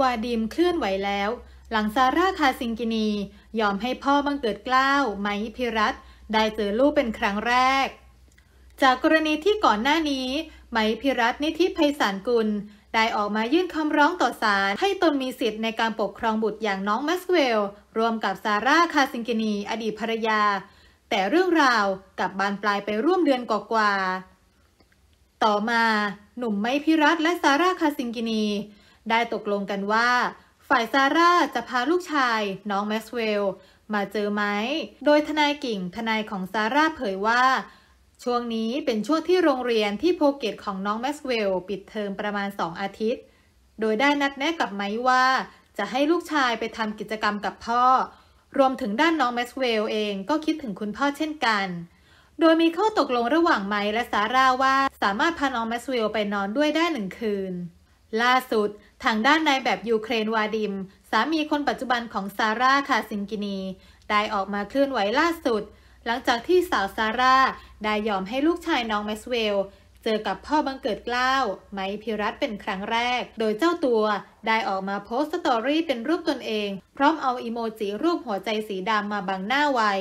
วาดิมเคลื่อนไหวแล้ว หลังซาร่าคาซิงกินียอมให้พ่อบังเกิดกล้าว ไมพิรัตได้เจอลูกเป็นครั้งแรก จากกรณีที่ก่อนหน้านี้ ไมพิรัตนิธิไพศาลกุลได้ออกมายื่นคำร้องต่อศาลให้ตนมีสิทธิ์ในการปกครองบุตรอย่างน้องแมสเวลรวมกับซาร่าคาซิงกินีอดีตภรรยา แต่เรื่องราวกับบานปลายไปร่วมเดือนกว่าต่อมาหนุ่มไมพิรัตและซาร่าคาซิงกินีได้ตกลงกันว่า ฝ่ายซาร่าจะพาลูกชายน้องแม็กซ์เวลมาเจอไหม โดยทนายกิ่งทนายของซาร่าเผยว่า ช่วงนี้เป็นช่วงที่โรงเรียนที่โพเกตของน้องแม็กซ์เวล ปิดเทอมประมาณ 2 อาทิตย์ โดยได้นัดแนะกับไม้ว่า จะให้ลูกชายไปทำกิจกรรมกับพ่อ รวมถึงด้านน้องแม็กซ์เวลเองก็คิดถึงคุณพ่อเช่นกัน โดยมีข้อตกลงระหว่างไม้และซาร่าว่าสามารถพาน้องแม็กซ์เวลไปนอนด้วยได้หนึ่งคืนล่าสุด ทางด้านนายแบบ ยูเครนวาดิม สามีคนปัจจุบันของซาร่า คาซิงกินี ได้ออกมาเคลื่อนไหวล่าสุด หลังจากที่สาวซาร่าได้ยอมให้ลูกชายน้องแมสเวล เจอกับพ่อบังเกิดกล้าวไมพิรัตเป็นครั้งแรก โดยเจ้าตัวได้ออกมาโพสต์สตอรี่เป็นรูปตนเอง พร้อมเอาอีโมจิรูปหัวใจสีดำมาบังหน้าไว้